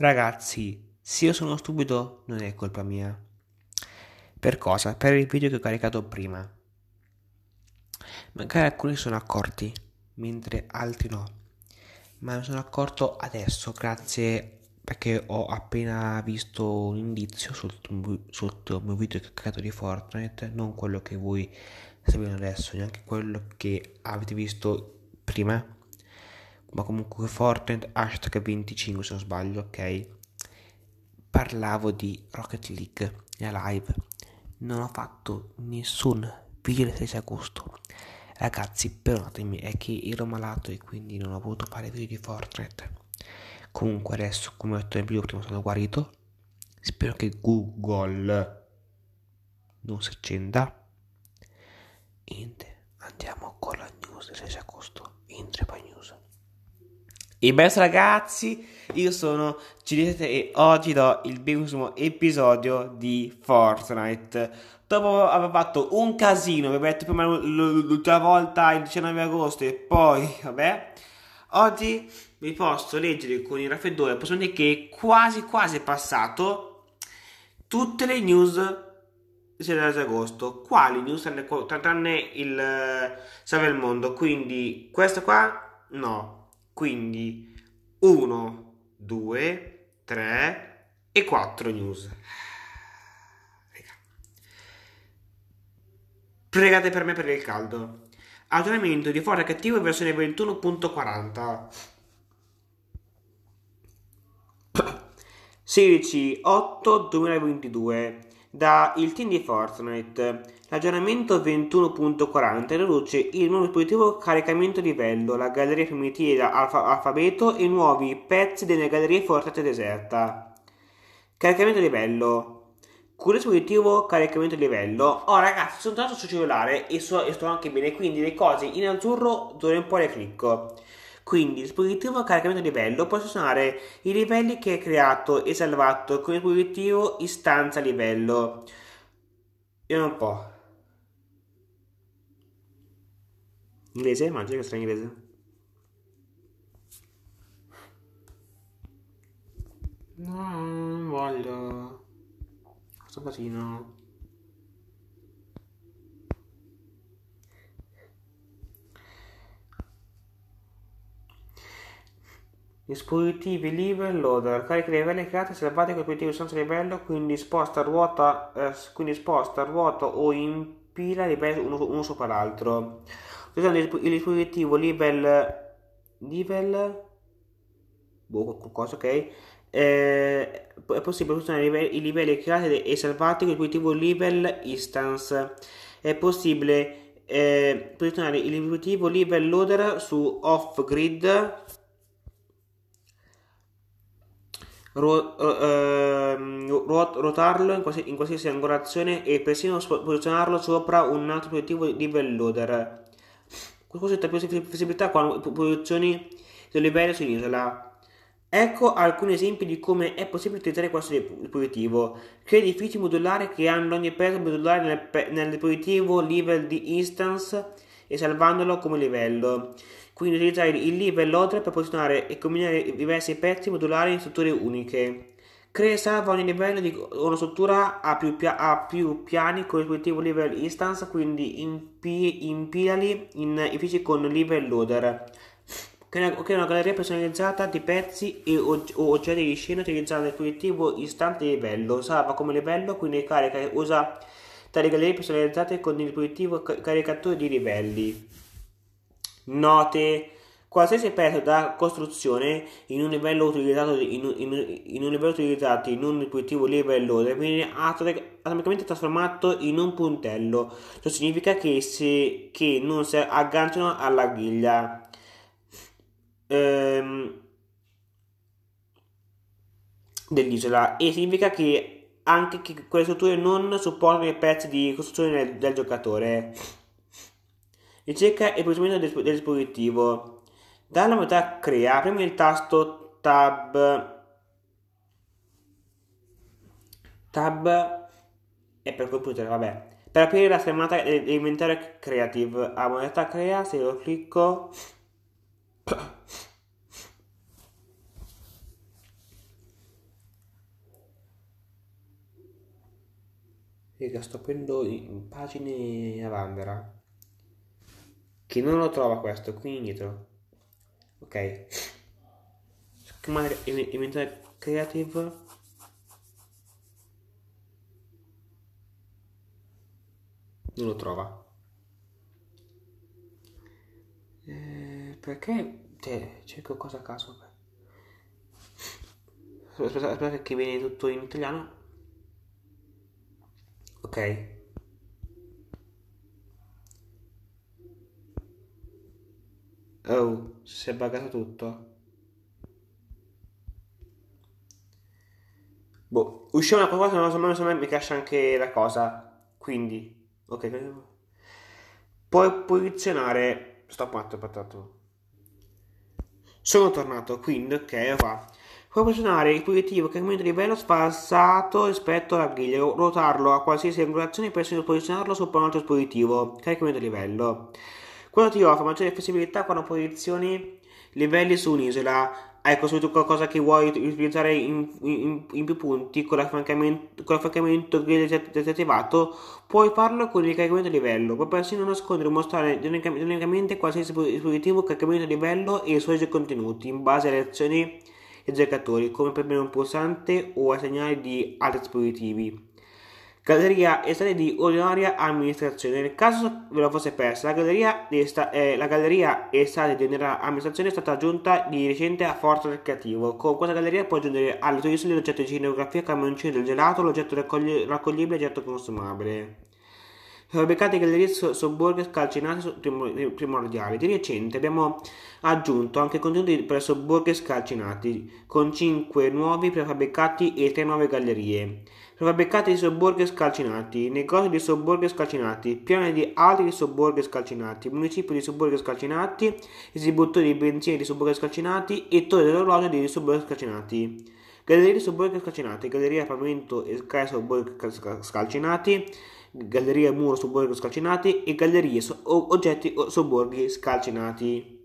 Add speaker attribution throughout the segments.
Speaker 1: Ragazzi, se io sono stupido non è colpa mia. Per cosa? Per il video che ho caricato prima. Magari alcuni sono accorti, mentre altri no. Ma mi sono accorto adesso, grazie perché ho appena visto un indizio sotto, sotto il mio video che ho caricato di Fortnite, non quello che voi sapete adesso, neanche quello che avete visto prima ma comunque Fortnite, hashtag 25 se non sbaglio, ok? Parlavo di Rocket League e live. Non ho fatto nessun video del 6 agosto. Ragazzi, perdonatemi, è che ero malato e quindi non ho potuto fare video di Fortnite. Comunque adesso, come ho detto nel video prima, sono guarito. Spero che Google non si accenda. niente, andiamo con la news del 6 agosto in Trepa News. E beh ragazzi, io sono Cilete e oggi do il penultimo episodio di Fortnite. Dopo aver fatto un casino, vi ho detto prima l'ultima volta il 19 agosto e poi, vabbè, oggi vi posso leggere con il raffreddore, posso dire che è quasi quasi passato tutte le news del 16 agosto. Quali news tranne, tranne il eh, Save il Mondo, quindi questo qua no quindi 1, 2, 3 e 4 news. Pregate per me per il caldo. Aggiornamento di Fora Cattivo versione 21.40. 16 8 2022 da il team di Fortnite L'aggiornamento 21.40 introduce il nuovo dispositivo caricamento livello, la galleria primitiva alfa, alfabeto e nuovi pezzi delle gallerie forzate deserta. Caricamento livello. Con dispositivo caricamento livello. Oh ragazzi, sono tornato sul cellulare e, so, e sto anche bene, quindi le cose in azzurro d'ora in poi le clicco. Quindi dispositivo caricamento livello può suonare i livelli che hai creato e salvato con il dispositivo istanza livello. Vediamo un po'. Inglese? Mangia che sarà inglese? No, non voglio. Sto casino. Dispositivi lever loader, carica livelli create salvate con obiettivo senza livello, quindi sposta ruota, eh, quindi sposta ruota o in pila livelli uno, uno sopra l'altro. Cos'è esatto, il dispositivo level... Level... Boh, qualcosa, ok? Eh, è possibile usare i livelli, creati e salvati con il dispositivo level instance. È possibile eh, posizionare il dispositivo level loader su off grid ro- uh, rot- rotarlo in, quals- in qualsiasi angolazione e persino posizionarlo sopra un altro dispositivo level loader Cosetta più flessibilità con posizioni dell'Iberia sull'isola. Ecco alcuni esempi di come è possibile utilizzare questo dispositivo. Crea edifici modulari che hanno ogni pezzo modulare nel, nel dispositivo level di instance e salvandolo come livello. Quindi utilizzare il level order per posizionare e combinare diversi pezzi modulari in strutture uniche. Cresa ogni livello di una struttura a più, pia- ha più piani con rispettivo level instance, quindi impi- impiali in edifici con level loader. Crea una galleria personalizzata di pezzi e o, oggetti di scena utilizzando il dispositivo istante di livello. Salva come livello, quindi carica e usa tali gallerie personalizzate con il dispositivo caricatore di livelli. Note Qualsiasi pezzo da costruzione in un livello utilizzato in un, in, in un, livello utilizzato in un intuitivo livello viene atomicamente trasformato in un puntello. Ciò significa che, si, che non si agganciano alla griglia. Ehm, dell'isola e significa che anche che quelle strutture non supportano i pezzi di costruzione del, del giocatore. Ricerca e posizionamento del, del dispositivo. Dalla metà crea, premi il tasto Tab Tab e per computer, vabbè. Per aprire la schermata elementare creative, a moneta crea, se lo clicco... Raga, sto prendendo pagine a vanvera. Che non lo trova questo, qui indietro ok chiamare inventare creative non lo trova eh, perché te, cerco cosa a caso aspetta, aspetta che viene tutto in italiano ok Oh, si è buggato tutto. Boh, usciamo da cosa, non so, non mi caccia anche la cosa. Quindi, ok. Puoi posizionare... Stop, matto, patato. Sono tornato, quindi, ok, qua. Puoi posizionare il positivo che aumenta il livello sfalsato rispetto all'arghiglio, ruotarlo a qualsiasi angolazione per posizionarlo sopra un altro dispositivo. Caricamento di livello. Questo ti offre maggiore flessibilità quando posizioni livelli su un'isola. Hai ecco, costruito qualcosa che vuoi utilizzare in, in, in più punti con l'affiancamento disattivato, puoi farlo con il caricamento di livello. Puoi persino nascondere o mostrare dinamicamente qualsiasi dispositivo caricamento livello e i suoi contenuti in base alle azioni dei giocatori, come premere un pulsante o ai segnali di altri dispositivi. Galleria è stata di ordinaria amministrazione. Nel caso ve lo fosse persa, la galleria, sta, eh, la galleria è stata di ordinaria amministrazione è stata aggiunta di recente a Forza del Creativo. Con questa galleria può aggiungere alle tue isole l'oggetto di cineografia, camioncino del gelato, l'oggetto raccogli- raccoglibile e l'oggetto consumabile fabbricate gallerie sobborghi scalcinate primordiali. Di recente abbiamo aggiunto anche contenuti per sobborghi scalcinati, con 5 nuovi prefabbricati e 3 nuove gallerie. Sono di sobborghi scalcinati, negozi di sobborghi scalcinati, piani di altri di sobborghi scalcinati, municipio di sobborghi scalcinati, distributori di benzina di sobborghi scalcinati e torri dell'orologio di sobborghi scalcinati. Gallerie di sobborghi scalcinati, galleria pavimento e scale sobborghi scalcinati, galleria muro sobborghi scalcinati e gallerie so- oggetti sobborghi scalcinati.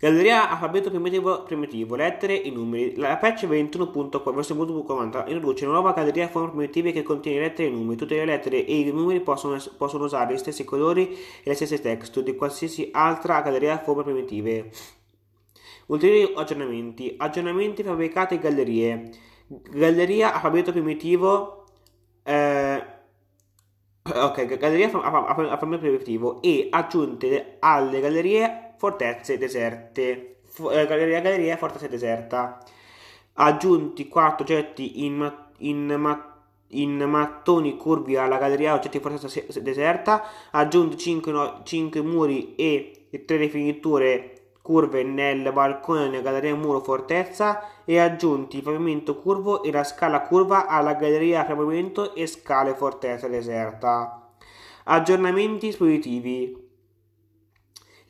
Speaker 1: Galleria alfabeto primitivo, primitivo lettere e numeri. La patch 21.41.40 introduce una nuova galleria a forme primitive che contiene lettere e numeri. Tutte le lettere e i numeri possono, possono usare gli stessi colori e le stesse texture di qualsiasi altra galleria a forme primitive. Ulteriori aggiornamenti. Aggiornamenti fabbricati e gallerie. Galleria alfabeto primitivo. Eh, ok, galleria alfabeto primitivo e aggiunte alle gallerie fortezze deserte. Eh, galleria, galleria, fortezza deserta. Aggiunti 4 oggetti in, in, in mattoni curvi alla galleria oggetti fortezza deserta. Aggiunti 5, no- 5 muri e 3 rifiniture curve nel balcone nella galleria muro fortezza e aggiunti il pavimento curvo e la scala curva alla galleria pavimento e scale fortezza deserta. Aggiornamenti dispositivi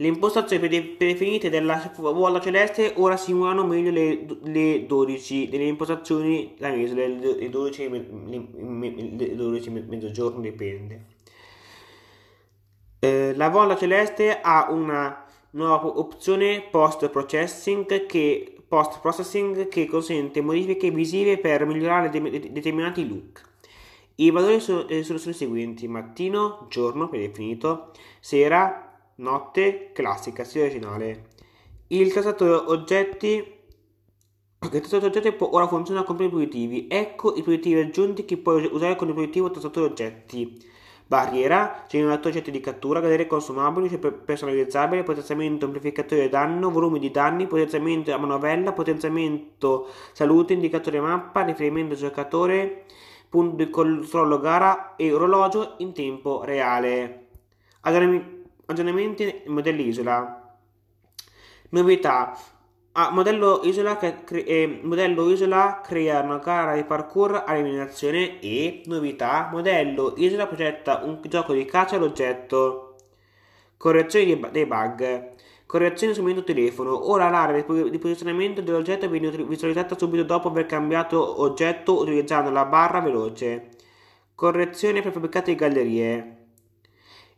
Speaker 1: le impostazioni predefinite della bolla celeste ora simulano meglio le, le 12 delle impostazioni la mese, le 12, le 12 mezzogiorno dipende. Eh, la bolla celeste ha una nuova opzione post processing che, post processing che consente modifiche visive per migliorare de- determinati look. I valori sono, sono, eh, sono i seguenti: mattino, giorno predefinito, sera, notte classica, sia originale. Il classatore oggetti il classatore oggetti può, ora funziona come i proiettivi. Ecco i proiettivi aggiunti che puoi usare con il proiettivo tastatore oggetti. Barriera, generatore oggetti di cattura, gallerie consumabili, cioè personalizzabile, potenziamento amplificatore danno, volume di danni, potenziamento a manovella, potenziamento salute, indicatore mappa, riferimento giocatore, punto di controllo gara e orologio in tempo reale. Allora mi aggiornamenti modello isola. Novità. Ah, modello, isola che cre- eh, modello isola crea una gara di parkour a eliminazione e novità modello isola progetta un gioco di caccia all'oggetto correzioni dei bug correzione sul momento telefono ora l'area di posizionamento dell'oggetto viene visualizzata subito dopo aver cambiato oggetto utilizzando la barra veloce correzione prefabbricate di gallerie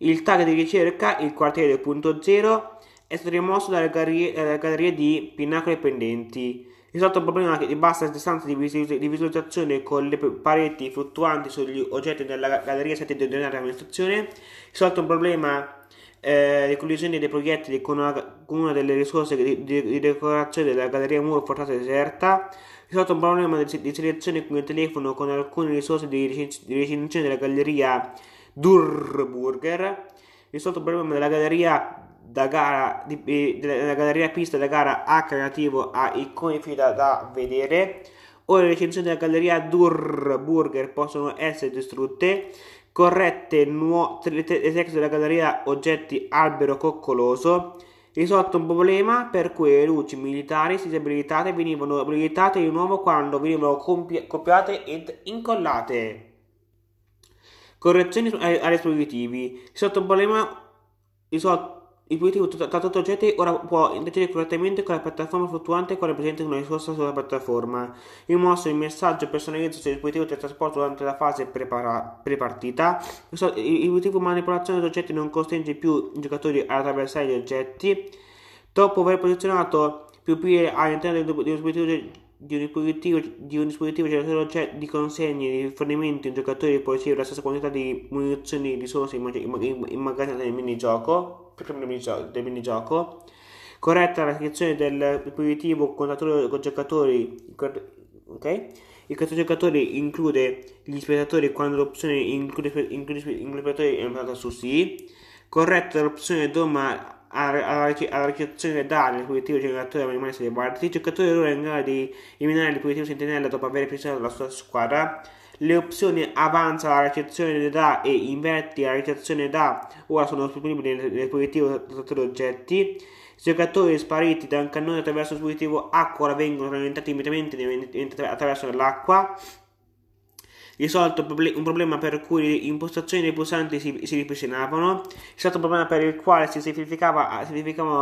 Speaker 1: il tag di ricerca, il quartiere 2.0, è stato rimosso dalle gallerie, dalle gallerie di Pinnacoli Pendenti. Risolto il problema di bassa distanza di, visualizzazione con le pareti fluttuanti sugli oggetti della galleria 7 dell'ordinaria amministrazione. Risolto il problema eh, di collisione dei proiettili con una, con una delle risorse di, di, di, decorazione della galleria muro portata deserta. Risolto un problema di, di selezione con il telefono con alcune risorse di, recinzione della galleria Durburger, risolto il problema della galleria da gara di, della galleria pista da gara H relativo a iconici da, da vedere. Ora le recensioni della galleria Durburger possono essere distrutte. Corrette nuo- le testo della galleria oggetti albero coccoloso. Risolto un problema per cui le luci militari si abilitate venivano abilitate di nuovo quando venivano compi- copiate ed incollate. Correzioni ai dispositivi. Il sottoproblema risolto. Il dispositivo trattato oggetti ora può interagire correttamente con la piattaforma fluttuante quale presente una risorsa sulla piattaforma. Il mosso il messaggio personalizzato sul dispositivo di trasporto durante la fase prepara- prepartita. Il, so- il dispositivo manipolazione degli oggetti non costringe più i giocatori ad attraversare gli oggetti. Dopo aver posizionato più pile all'interno del dispositivo di un dispositivo, di un dispositivo generatore cioè, di consegne di rifornimento in giocatori può ricevere la stessa quantità di munizioni e risorse immagazzinate nel minigioco del minigioco, corretta la selezione del dispositivo contatore con giocatori ok il giocatori include gli spettatori quando l'opzione include, include, include, include spettatori è impostata su sì corretta l'opzione doma alla ricezione d'aria nel positivo generatore ma rimane salvaguardato. Il giocatore ora è in grado di eliminare il positivo sentinella dopo aver presionato la sua squadra. Le opzioni avanza la ricezione da e inverti la ricezione da ora sono disponibili nel, nel positivo trattatore oggetti. I giocatori spariti da un cannone attraverso il dispositivo acqua vengono rallentati immediatamente attraverso l'acqua risolto un problema per cui le impostazioni dei pulsanti si, si ripristinavano, risolto un problema per il quale si verificavano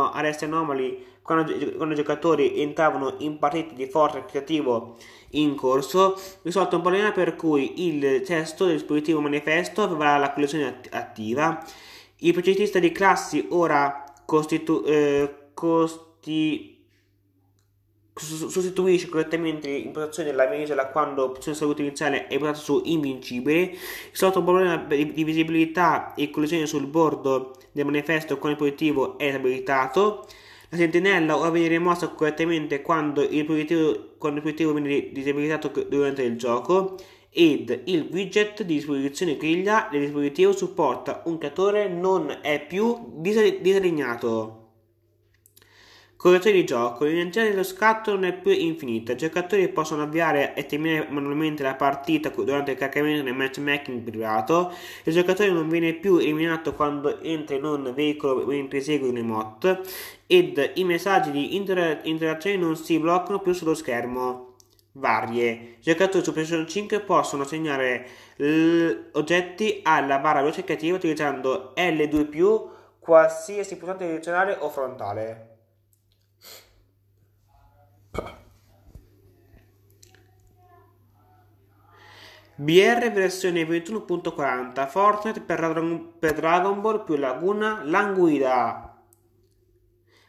Speaker 1: ah, arresti anomali quando, quando, i giocatori entravano in partite di forte creativo in corso, risolto un problema per cui il testo del dispositivo manifesto aveva la collezione attiva, il progettista di classi ora costitu- eh, costi- sostituisce correttamente l'impostazione della mia quando l'opzione salute iniziale è basata su invincibile. C'è stato un problema di visibilità e collisione sul bordo del manifesto con il proiettivo è abilitato. La sentinella ora viene rimossa correttamente quando il proiettivo, viene disabilitato durante il gioco ed il widget di disposizione griglia del dispositivo supporta un creatore non è più disegnato. Correzione di gioco. L'energia dello scatto non è più infinita. I giocatori possono avviare e terminare manualmente la partita durante il caricamento nel matchmaking privato. Il giocatore non viene più eliminato quando entra in un veicolo mentre esegue un emote. Ed i messaggi di inter- interazione non si bloccano più sullo schermo varie. I giocatori su PlayStation 5 possono segnare l- oggetti alla barra veloce creativa utilizzando L2+, qualsiasi pulsante direzionale o frontale. BR versione 21.40 Fortnite per Dragon, per Dragon Ball più Laguna Languida.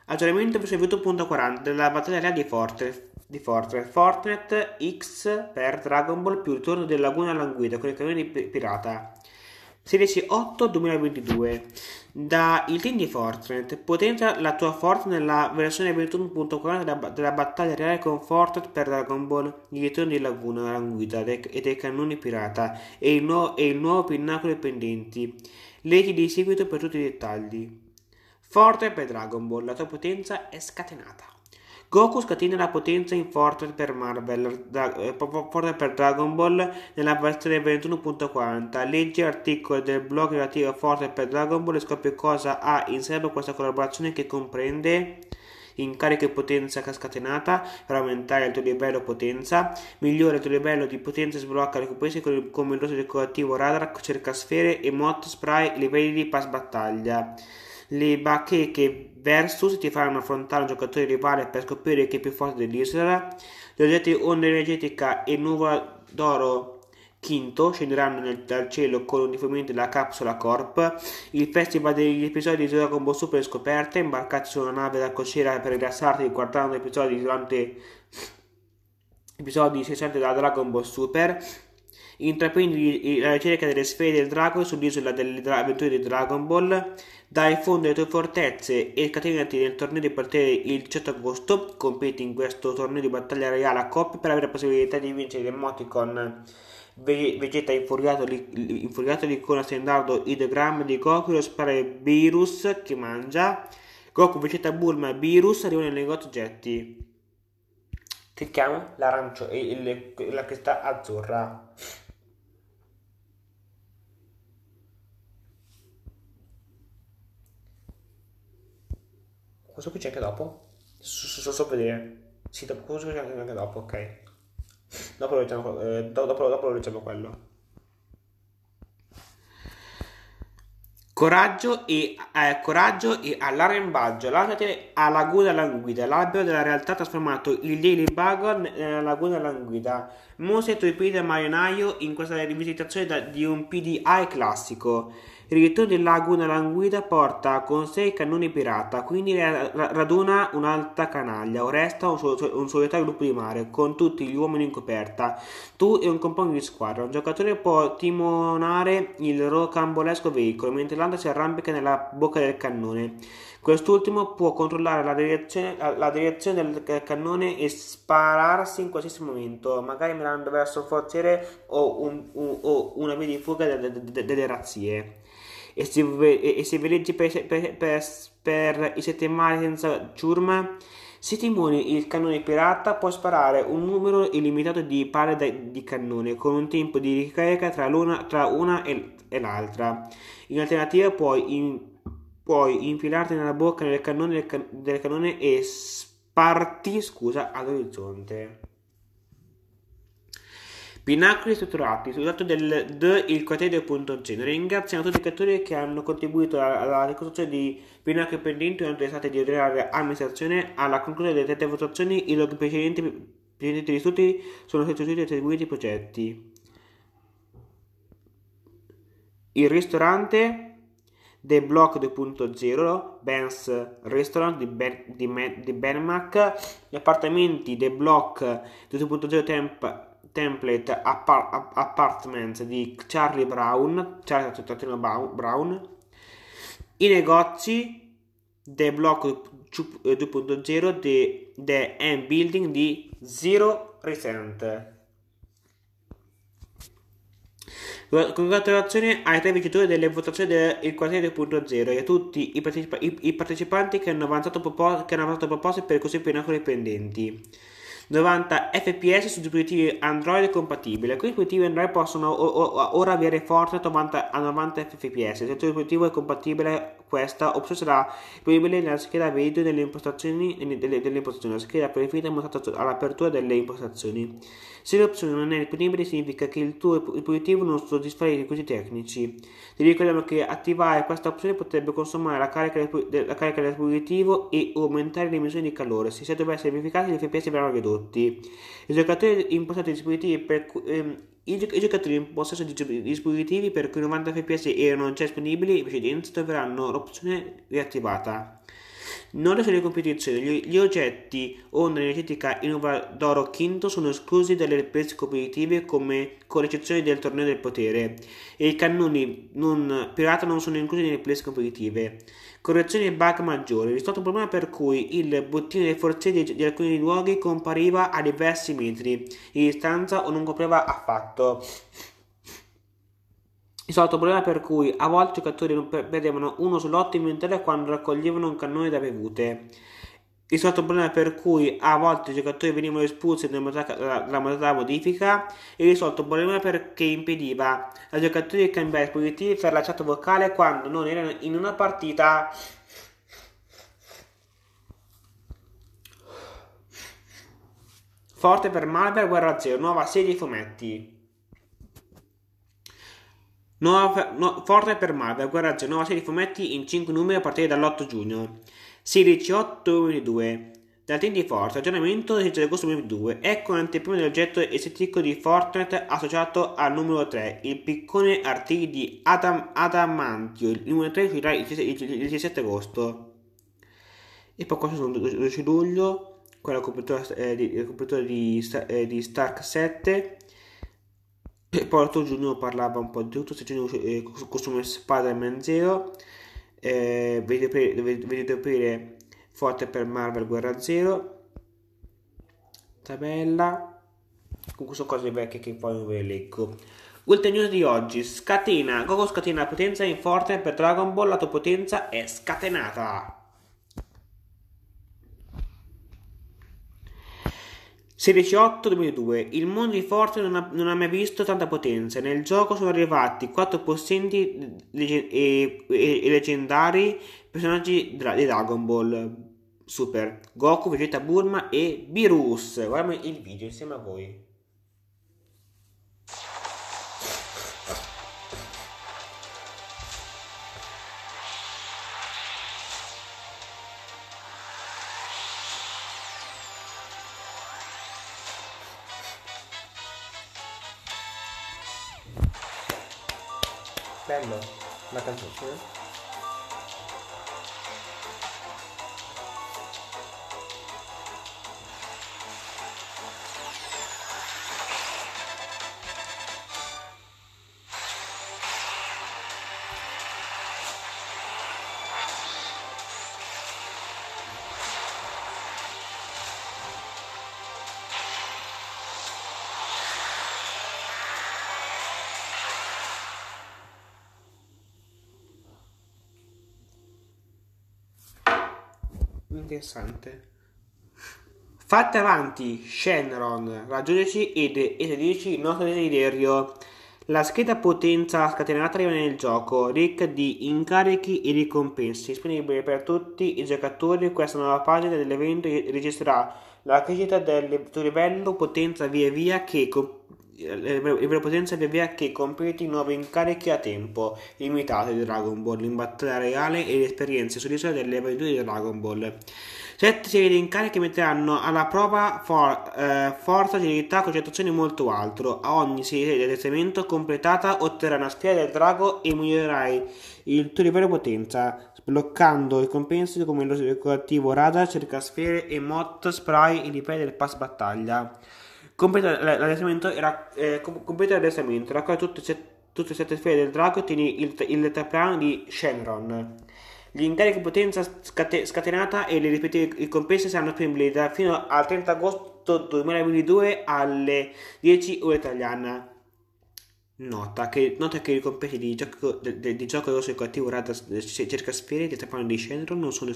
Speaker 1: Aggiornamento versione 21.40 della battaglia di Fortnite, di Fortnite. Fortnite X per Dragon Ball più il ritorno della Laguna Languida con il camion di pirata. 8 2022 da il team di Fortnite. Potenza la tua Fortnite nella versione 21.4 della, della, battaglia reale con Fortnite per Dragon Ball, il ritorno di Laguna, Languida dei, e dei cannoni pirata e il, nuovo, e il nuovo pinnacolo pendenti. Leggi di seguito per tutti i dettagli. Forte per Dragon Ball, la tua potenza è scatenata. Goku scatena la potenza in Fortnite per Marvel, da, eh, per Dragon Ball nella versione 21.40. Leggi articoli del blog relativo a Fortnite per Dragon Ball e scopri cosa ha in serbo questa collaborazione che comprende incarico e potenza scatenata per aumentare il tuo livello potenza, migliora il tuo livello di potenza e sblocca le compense come il rosso decorativo radar, cerca sfere e motto spray livelli di pass battaglia le bacheche versus ti faranno affrontare un giocatore rivale per scoprire chi è più forte dell'isola. Gli oggetti onda energetica e nuvola d'oro quinto scenderanno nel, dal cielo con un uniformemente della capsula Corp. Il festival degli episodi di Dragon Ball Super scoperta, imbarcati su una nave da crociera per rilassarti guardando episodi durante episodi 60 da Dragon Ball Super. Intraprendi eh, la ricerca delle sfere del drago sull'isola delle avventure di Dragon Ball dai fondi alle fortezze e scatenati nel torneo di potere il 18 certo agosto. Competi in questo torneo di battaglia reale a coppia per avere la possibilità di vincere l'emoticon Vegeta infuriato, li, infuriato l'icona standardo ideogramma di Goku lo spara Virus che mangia. Goku, Vegeta, Bulma, Virus arrivano nel negozio oggetti. Clicchiamo l'arancio, e la cresta azzurra. Questo qui c'è anche dopo? So, so, so vedere. Sì, dopo, questo qui c'è anche, dopo, ok. Dopo lo leggiamo, eh, dopo, dopo lo leggiamo quello. Coraggio e, eh, coraggio e all'arrembaggio, lanciate a Laguna Languida, l'albero della realtà ha trasformato il Daily Ladybugo nella Laguna Languida. Mostra i tuoi piedi da marinaio in questa rivisitazione da, di un PDI classico. Il direttore del Laguna Languida porta con sé i cannoni pirata, quindi raduna un'alta canaglia, Oresta un, sol- un solitario gruppo di mare, con tutti gli uomini in coperta, tu e un compagno di squadra. Un giocatore può timonare il rocambolesco veicolo, mentre l'altro si arrampica nella bocca del cannone. Quest'ultimo può controllare la direzione, la direzione, del cannone e spararsi in qualsiasi momento, magari mirando verso un forziere o, un, un, o una via di fuga delle, delle razzie e se, e se veleggi per, per, per, per i sette mari senza ciurma, se ti timoni il cannone pirata puoi sparare un numero illimitato di pale di cannone con un tempo di ricarica tra, l'una, tra una e, e, l'altra. In alternativa puoi, in, puoi infilarti nella bocca del cannone, del, del cannone e sparti scusa, all'orizzonte. Binacoli strutturati. Sul lato del D il criterio.genere. Ringraziamo tutti i creatori che hanno contribuito alla ricostruzione di binacoli pendenti durante l'estate di ordinaria amministrazione. Alla conclusione delle tette votazioni, i log precedenti, precedenti di studi sono stati usati e attribuiti ai progetti. Il ristorante The Block 2.0, Ben's Restaurant di, ben, di, di Benmark, gli appartamenti The Block 2.0 Temp Template Apart- Apartment di Charlie Brown, Charlie Tattatino Brown, i negozi del blocco 2.0 de, The M Building di Zero Recent. Congratulazioni ai tre vincitori delle votazioni del quartiere 2.0 e a tutti i, partecipa- i, i partecipanti che hanno avanzato, propos- che hanno avanzato proposte per così penacoli pendenti. 90 fps su dispositivi Android compatibile. Quindi i dispositivi Android possono ora avere forza a 90 fps se il tuo dispositivo è compatibile questa opzione sarà disponibile nella scheda video delle impostazioni, delle, delle impostazioni. La scheda preferita è mostrata all'apertura delle impostazioni. Se l'opzione non è disponibile significa che il tuo dispositivo non soddisfa i requisiti tecnici. Ti ricordiamo che attivare questa opzione potrebbe consumare la carica, del, la carica del dispositivo e aumentare le emissioni di calore. Se si dovesse verificare, gli FPS verranno ridotti. I giocatori impostati i dispositivi per... Ehm, i, gioc- i giocatori in possesso di gi- dispositivi per cui 90 fps erano già disponibili in precedenza troveranno l'opzione riattivata. Non le competizioni, gli, gli oggetti Onda Energetica Innova d'Oro Quinto sono esclusi dalle riprese competitive come con l'eccezione del Torneo del Potere e i cannoni non pirata non sono inclusi nelle riprese competitive. Correzione bug maggiore. Risolto un problema per cui il bottino dei forzieri di alcuni luoghi compariva a diversi metri di distanza o non copriva affatto. Risolto un problema per cui a volte i giocatori perdevano uno slot in inventario quando raccoglievano un cannone da bevute risolto il problema per cui a volte i giocatori venivano espulsi nella modalità modifica e risolto il problema perché impediva ai giocatori di cambiare dispositivi per la chat vocale quando non erano in una partita forte per Marvel Guerra Zero, nuova serie di fumetti Nuova, no, forte per Marvel Guerra Zero, nuova serie di fumetti in 5 numeri a partire dall'8 giugno 16, 8, 2002. Dal di Forza, aggiornamento del 16 agosto 2002. Ecco l'anteprima dell'oggetto estetico di Fortnite associato al numero 3, il piccone artigli di Adam Adamantio. Il numero 3 uscirà il 17 agosto. E poi questo è il 12 luglio, con la copertura, eh, di, la copertura di, eh, di Stark 7. E poi l'8 giugno parlava un po' di tutto, 6 giugno eh, costume Spider-Man 0 eh, vedete aprire, forte per Marvel Guerra Zero, tabella, comunque sono cose vecchie che poi non ve le leggo. Ultima news di oggi, scatena, Goku scatena la potenza in forte per Dragon Ball, la tua potenza è scatenata. 16-8-2002 Il mondo di Forza non ha, non ha mai visto tanta potenza. Nel gioco sono arrivati 4 possenti lege- e, e, e, leggendari personaggi dra- di Dragon Ball Super, Goku, Vegeta Burma e Beerus. Guardiamo il video insieme a voi. la canción. ¿sí? interessante. Fate avanti, Shenron, raggiungeci ed esedici il nostro desiderio. La scheda potenza scatenata rimane nel gioco, ricca di incarichi e ricompensi. disponibile per tutti i giocatori. Questa nuova pagina dell'evento registrerà la crescita del tuo livello potenza via via che, con eh, e la potenza previa che completi nuovi incarichi a tempo limitato di Dragon Ball in battaglia reale e le esperienze sull'isola delle avventure di Dragon Ball. Sette serie di incarichi metteranno alla prova for- eh, forza, agilità, concentrazione e molto altro. A ogni serie di addestramento completata otterrai una sfida del drago e migliorerai il tuo livello di potenza, sbloccando i compensi come lo collettivo radar, cerca cercasfere, emot, spray e livelli del pass battaglia. Completa l'adesamento raccoglie eh, completa l'adesamento, tutte, set, sette sfere del drago, e il, il tetraplano di Shenron. Gli incarichi di potenza scate, scatenata e le ripetere ricompense saranno spendibili fino al 30 agosto 2022 alle 10 ore italiana. Nota che, nota che i competi di gioco, de, de, di gioco rosso e coattivo Radar eh, cerca sfere di Trapano di Shenron non sono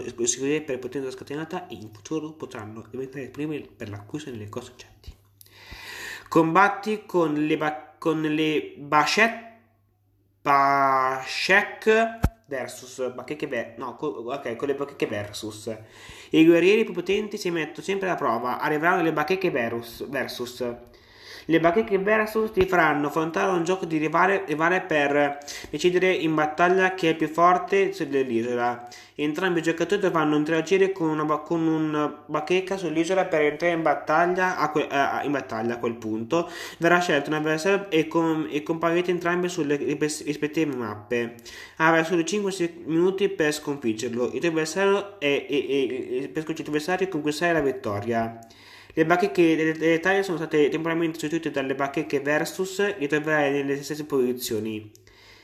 Speaker 1: esclusivi per, per potenza scatenata e in futuro potranno diventare primi per l'accusa nelle cose oggetti. Combatti con le, ba, con le Bashek, Bashek versus Bacheche versus. No, co- ok, con le Bacheche versus. I guerrieri più potenti si mettono sempre alla prova. Arriveranno le Bacheche versus. versus le bacheche Versus ti faranno affrontare un gioco di rivale, rivale per decidere in battaglia chi è il più forte sull'isola. Entrambi i giocatori dovranno interagire con una, con una bacheca sull'isola per entrare in battaglia a, que, eh, in battaglia a quel punto. Verrà scelto un avversario e, com, e comparirete entrambi sulle rispettive mappe. Avrà solo 5 minuti per sconfiggerlo. Il tuo avversario è, è, è, per sconfiggere il tuo avversario e conquistare la vittoria. Le bacheche delle, taglie sono state temporaneamente sostituite dalle bacheche Versus, li troverai nelle stesse posizioni.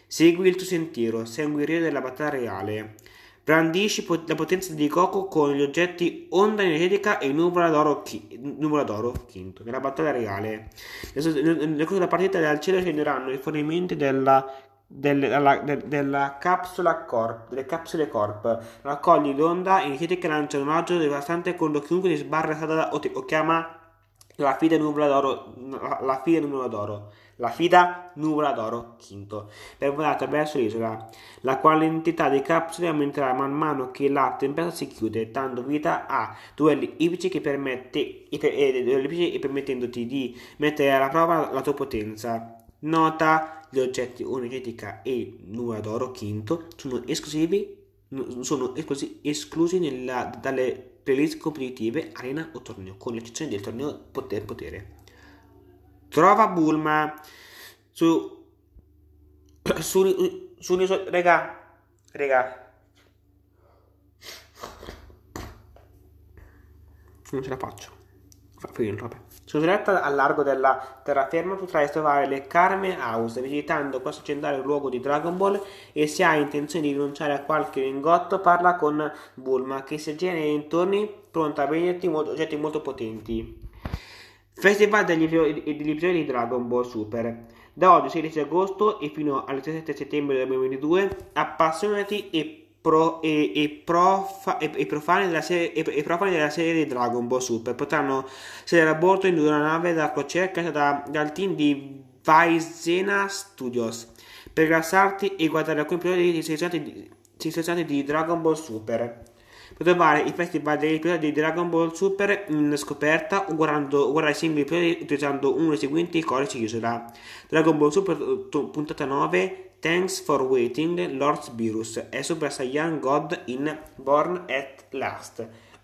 Speaker 1: Segui il tuo sentiero, sei un guerriero della battaglia reale. Brandisci pot- la potenza di Goku con gli oggetti Onda Energetica e Nuvola d'Oro, chi- Nuvola d'oro Quinto nella battaglia reale. Nel corso della partita dal cielo scenderanno i fornimenti della del, della, de, della, capsula corp, delle capsule corp, raccogli l'onda e inchiete che lancia un raggio devastante contro chiunque ti sbarra strada o, ti, o chiama la fida nuvola d'oro, la, la fida nuvola d'oro, la fida nuvola d'oro, quinto, per volare attraverso l'isola, la quale l'entità di capsule aumenterà man mano che la tempesta si chiude, dando vita a duelli ipici che permette, e, e, e, e permettendoti di mettere alla prova la tua potenza. Nota, gli oggetti oniritica e nuora d'oro quinto sono esclusivi sono esclusi, esclusi nella, dalle playlist competitive arena o torneo, con l'eccezione del torneo poter potere. Trova Bulma su su, su un'isola raga raga non ce la faccio Filantrope. Sul diretto al largo della terraferma potrai trovare le Carme House. Visitando questo centrale luogo di Dragon Ball e se hai intenzione di rinunciare a qualche lingotto, parla con Bulma che si aggira nei dintorni pronta a venderti oggetti molto potenti. Festival degli episodi di Dragon Ball Super. Da oggi 16 agosto e fino al 17 settembre 2022 appassionati e pro, e, e, profa, e, e, profani della serie, e, e profani della serie di Dragon Ball Super potranno sedere a bordo in una nave da crociera creata da, dal team di Vaisena Studios per rilassarti e guardare alcuni episodi di sessioni di Dragon Ball Super. Puoi trovare i festival degli episodi di Dragon Ball Super in scoperta o guardando, guardare i singoli episodi utilizzando uno dei seguenti codici di usera. Dragon Ball Super puntata 9 Thanks for Waiting, Lord Virus e Super Saiyan God in Born at Last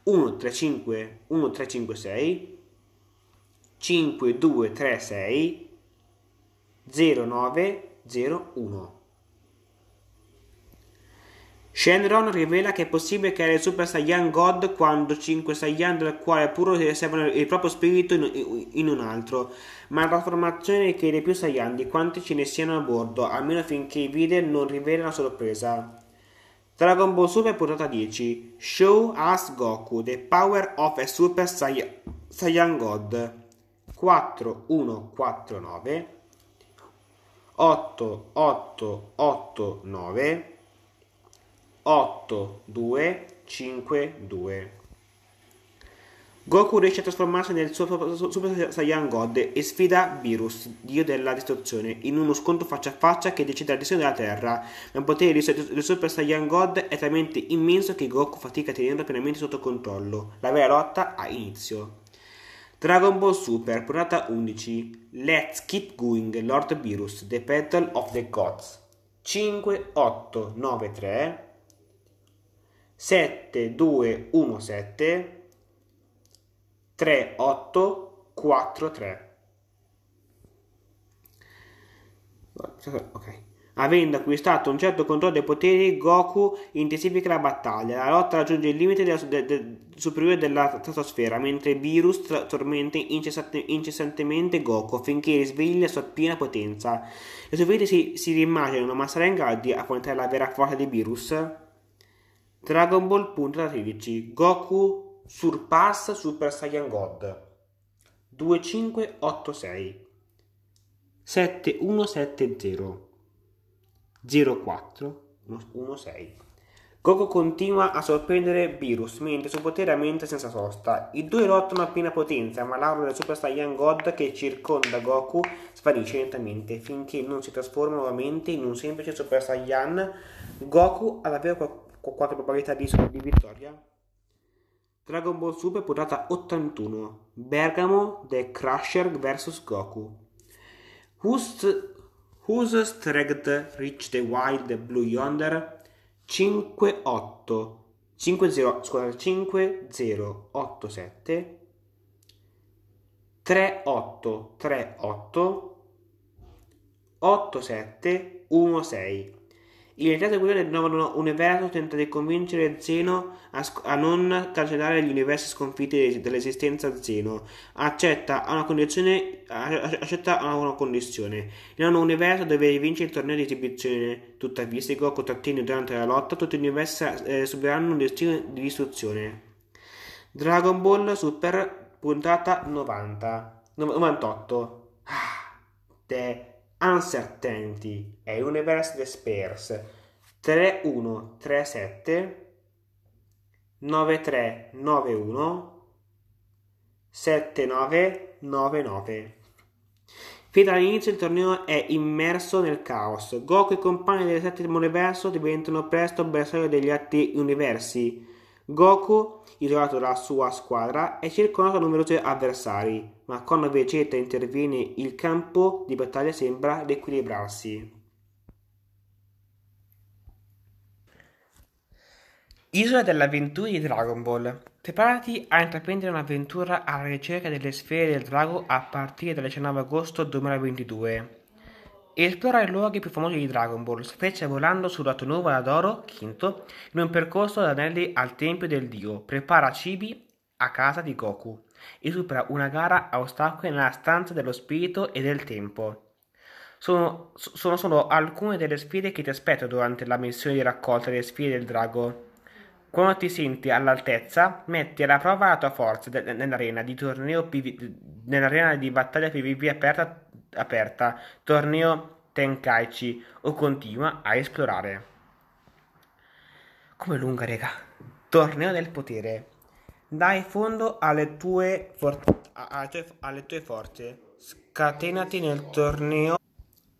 Speaker 1: 1, 135 1356 5236 0901 Shenron rivela che è possibile creare il Super Saiyan God quando 5 Saiyan dal cuore puro riservano il proprio spirito in, un altro, ma la trasformazione richiede più Saiyan di quanti ce ne siano a bordo, almeno finché i video non rivelano la sorpresa. Dragon Ball Super puntata 10 Show Us Goku The Power of a Super Saiyan, Saiyan God 4149 8889 8252. Goku riesce a trasformarsi nel Super Saiyan God e sfida Virus, dio della distruzione, in uno scontro faccia a faccia che decide la destino della Terra. Ma il potere del Super Saiyan God è talmente immenso che Goku fatica a tenerlo pienamente sotto controllo. La vera lotta ha inizio. Dragon Ball Super, puntata 11. Let's keep going, Lord Virus, The Battle of the Gods. 5893 7217 3843. Ok. Avendo acquistato un certo controllo dei poteri, Goku intensifica la battaglia. La lotta raggiunge il limite della, de, de, superiore della stratosfera, mentre Virus tra- tormenta incessante, incessantemente Goku finché risveglia la sua piena potenza. Le sue vite si, si rimaginano, ma sarà in grado di affrontare la vera forza di Virus? Dragon Ball punta 13 Goku surpassa Super Saiyan God 2586 7170 0416 Goku continua a sorprendere Virus mentre il suo potere aumenta senza sosta. I due lottano a piena potenza, ma l'aura del Super Saiyan God che circonda Goku sparisce lentamente finché non si trasforma nuovamente in un semplice Super Saiyan. Goku ha davvero qualcosa quattro probabilità di, di vittoria. Dragon Ball Super puntata 81 Bergamo The Crusher vs Goku Who's, who's Strength Reach the Wild Blue Yonder 5 5-0 5-0-8-7 3-8-3-8 8-7-1-6 in Il ritratto guerriero del nuovo universo tenta di convincere Zeno a, sc- a non cancellare gli universi sconfitti dell'esistenza Zeno. Accetta a una condizione. Accetta a una condizione. Il nuovo universo dove vince il torneo di esibizione. Tuttavia, se Goku ottiene durante la lotta, tutti gli universi eh, subiranno un destino di distruzione. Dragon Ball Super puntata 90. 98. Ah, te. Uncertainty e Universe Despairs 3137 9391 7999. Fin dall'inizio il torneo è immerso nel caos. Goku e i compagni del settimo universo diventano presto bersaglio degli altri universi. Goku, isolato dalla sua squadra, è circondato da numerosi avversari ma quando Vegeta interviene il campo di battaglia sembra riequilibrarsi. Isola dell'avventura di Dragon Ball. Preparati a intraprendere un'avventura alla ricerca delle sfere del drago a partire dal 19 agosto 2022. Esplora i luoghi più famosi di Dragon Ball, specie volando sul sulla tenuva d'oro, quinto, in un percorso da anelli al tempio del dio. Prepara cibi a casa di Goku e supera una gara a ostacoli nella stanza dello spirito e del tempo. Sono, sono solo alcune delle sfide che ti aspettano durante la missione di raccolta delle sfide del drago. Quando ti senti all'altezza, metti alla prova la tua forza de- nell'arena, di torneo PV- nell'arena di battaglia PvP aperta, aperta torneo Tenkaichi, o continua a esplorare. Come lunga, rega. Torneo del potere. Dai fondo alle tue, for- a- tue, alle tue forze, scatenati nel torneo,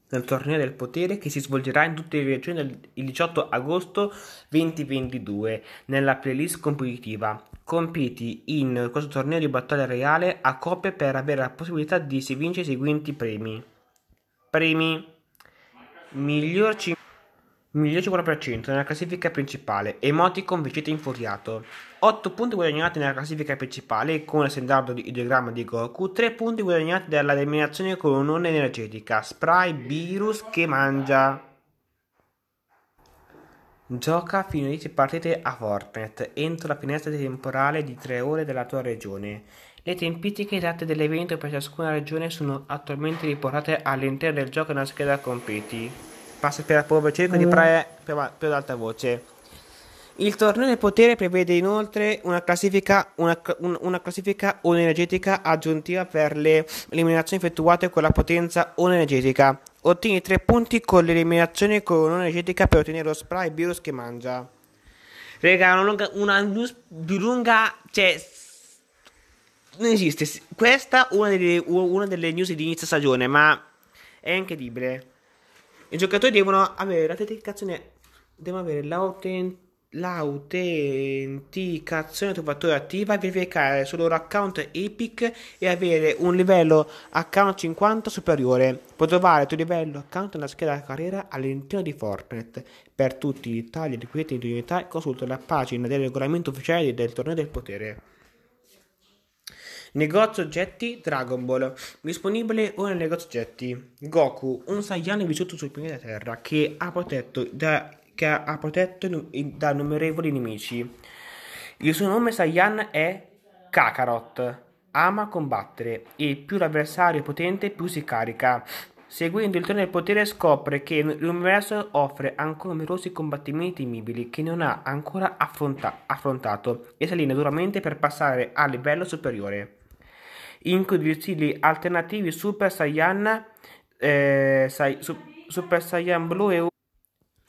Speaker 1: nel torneo del potere che si svolgerà in tutte le regioni del, il 18 agosto 2022 nella playlist competitiva. Compiti in questo torneo di battaglia reale a coppie per avere la possibilità di si vincere i seguenti premi. Premi miglior 5 miglior 50% nella classifica principale, emoticon vincete infuriato. 8 punti guadagnati nella classifica principale con il standard ideogramma di Goku, 3 punti guadagnati dalla eliminazione con un'onda energetica, spray virus che mangia. Gioca fino a 10 partite a Fortnite entro la finestra temporale di 3 ore della tua regione. Le tempistiche esatte dell'evento per ciascuna regione sono attualmente riportate all'interno del gioco nella scheda compiti. Passa per la prova, cerco di mm. pre più ad alta voce. Il torneo del potere prevede inoltre una classifica, una, una classifica onenergetica aggiuntiva per le eliminazioni effettuate con la potenza onenergetica. Ottieni 3 punti con l'eliminazione con onenergetica per ottenere lo spray virus che mangia. Raga, una lunga, una news più lunga, cioè, non esiste. Questa è una delle, una delle news di inizio stagione, ma è incredibile. I giocatori devono avere l'autenticazione, devono avere l'autenticazione l'autenticazione trovatore attiva verificare sul loro account Epic e avere un livello account 50 superiore. Puoi trovare il tuo livello account nella scheda carriera all'interno di Fortnite. Per tutti i dettagli di queste di unità consulta la pagina del regolamento ufficiale del torneo del potere. Negozio oggetti Dragon Ball. Disponibile ora nel negozio oggetti. Goku, un Saiyan vissuto sul pianeta Terra che ha protetto da che ha protetto da innumerevoli nemici. Il suo nome Saiyan è Kakarot. Ama combattere e più l'avversario è potente più si carica. Seguendo il trono del potere scopre che l'universo offre ancora numerosi combattimenti temibili che non ha ancora affronta- affrontato e si duramente per passare al livello superiore. In condizioni alternativi Super Saiyan, eh, Sai- Super Saiyan Blue e U-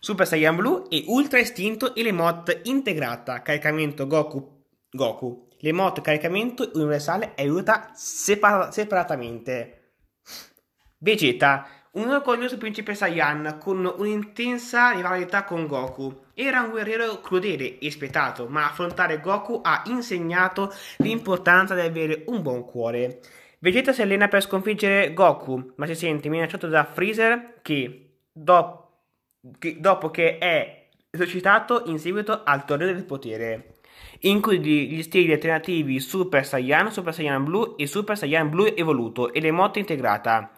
Speaker 1: Super Saiyan Blue e Ultra Istinto e l'emote integrata caricamento Goku. Goku. L'emote caricamento universale aiuta separa- separatamente. Vegeta, un orgoglioso principe Saiyan con un'intensa rivalità con Goku. Era un guerriero crudele e spietato, ma affrontare Goku ha insegnato l'importanza di avere un buon cuore. Vegeta si allena per sconfiggere Goku, ma si sente minacciato da Freezer che, dopo che, dopo che è esercitato in seguito al torneo del potere. Includi gli stili alternativi Super Saiyan, Super Saiyan Blue e Super Saiyan Blue Evoluto e le motte integrata.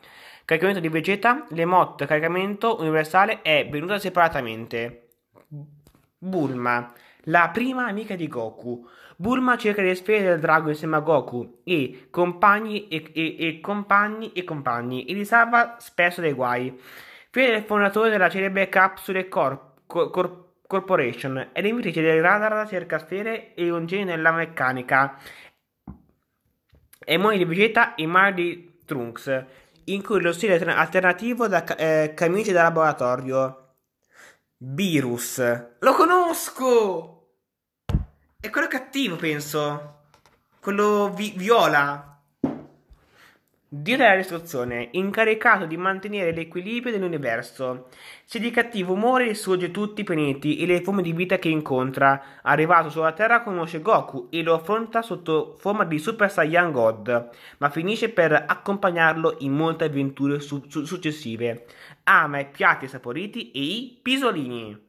Speaker 1: Caricamento di Vegeta, le motte caricamento universale è venuta separatamente. Bulma, la prima amica di Goku. Bulma cerca le sfere del drago insieme a Goku e compagni e, e, e compagni e compagni e li salva spesso dai guai. Figlio del fondatore della celebre Capsule Corp, Corp Corporation ed è invitrice del radar da cercasfere e un genio nella meccanica. È moglie di Vegeta in Mario di Trunks, in cui lo stile alternativo da eh, camice da laboratorio. Virus. Lo conosco! È quello cattivo, penso. Quello vi- viola. Dio dell'istruzione, incaricato di mantenere l'equilibrio dell'universo, se di cattivo umore distrugge tutti i pianeti e le forme di vita che incontra. Arrivato sulla Terra conosce Goku e lo affronta sotto forma di Super Saiyan God, ma finisce per accompagnarlo in molte avventure su- su- successive. Ama i piatti saporiti e i pisolini.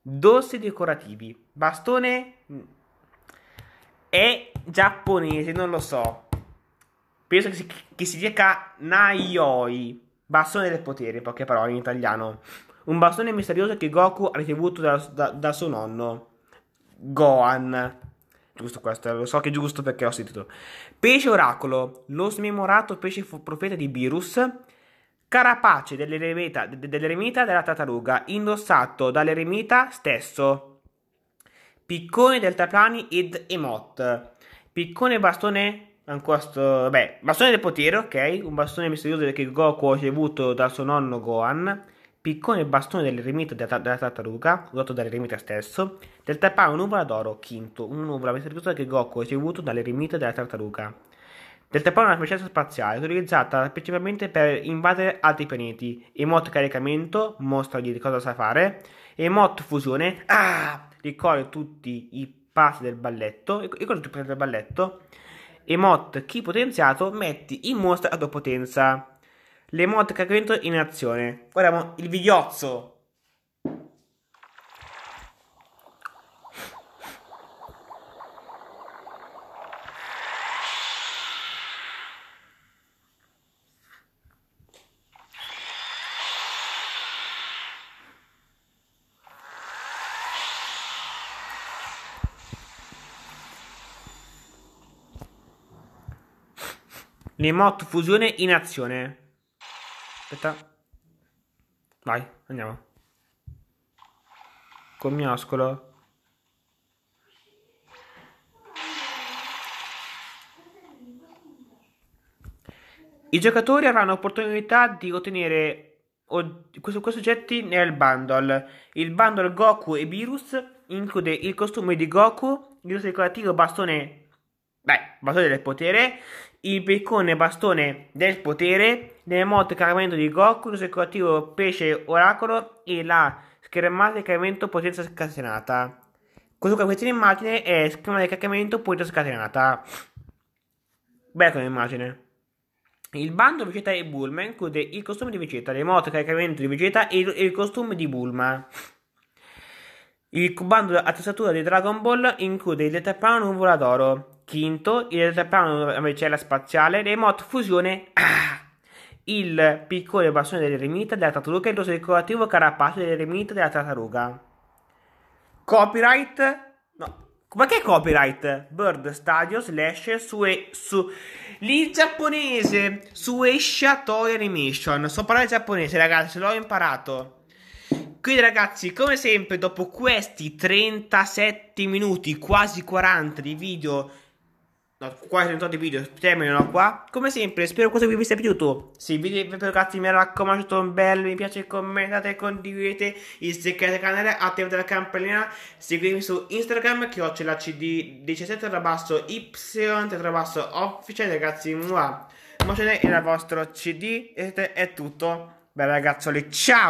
Speaker 1: Dossi decorativi. Bastone mm. è giapponese, non lo so penso che si, che si dica Naioi, bastone del potere, in poche parole in italiano. Un bastone misterioso che Goku ha ricevuto da, da, da suo nonno, Gohan. Giusto questo, lo so che è giusto perché ho sentito. Pesce oracolo, lo smemorato pesce profeta di Virus, carapace dell'eremita, dell'eremita della tartaruga, indossato dall'eremita stesso. Piccone del deltaplani ed emot. Piccone bastone un costo, beh, bastone del potere, ok, un bastone misterioso che Goku ha ricevuto dal suo nonno Gohan, piccone e bastone dell'eremita della, della tartaruga, usato dall'eremita stesso, del tapano nuvola d'oro, quinto, un'uvola misteriosa che Goku ha ricevuto dall'eremita della tartaruga, del tapano una frecciata spaziale, utilizzata principalmente per invadere altri pianeti, emote caricamento, mostragli cosa sa fare, emote fusione, ah, ricorda tutti i passi del balletto, ricorda tutti i passi del balletto, Emote key potenziato metti in mostra a tua potenza. Le mod che in azione. Guardiamo il videozzo. Nemot fusione in azione. Aspetta. Vai, andiamo. Con mioscolo. I giocatori avranno opportunità di ottenere questi oggetti nel bundle. Il bundle Goku e Virus include il costume di Goku, il suo decorativo bastone, beh, bastone del potere, il piccone bastone del potere, l'emote caricamento di Goku, il secoativo pesce oracolo e la schermata di caricamento potenza scatenata. Comunque questa immagine è schermata di caricamento potenza scatenata. Bella come immagine. Il bando Vegeta e Bulma include il costume di Vegeta, l'emote caricamento di Vegeta e il costume di Bulma. Il comando attrezzatura di Dragon Ball include il tetraplano nuvola d'oro, quinto, il tetraplano navicella spaziale, remote fusione, ah! il piccolo bastone dell'eremita della tartaruga e il rosso decorativo carapace dell'eremita della tartaruga. Copyright? No. Ma che copyright? Bird Studio slash sue, su... Lì giapponese! Suesha Toy Animation. So parlare giapponese, ragazzi, l'ho imparato. Quindi ragazzi, come sempre, dopo questi 37 minuti, quasi 40 di video, no, quasi 38 di video, terminano qua. Come sempre, spero questo video vi sia piaciuto. Se il video vi è piaciuto, ragazzi, mi raccomando, lasciate un bel mi piace, commentate, condividete, iscrivetevi al canale, attivate la campanella seguitemi su Instagram, che ho c'è la CD17 trabasso Y, trabasso officiale, ragazzi, mua. Mocene il vostro CD, e è tutto. Bella ragazzoli, ciao!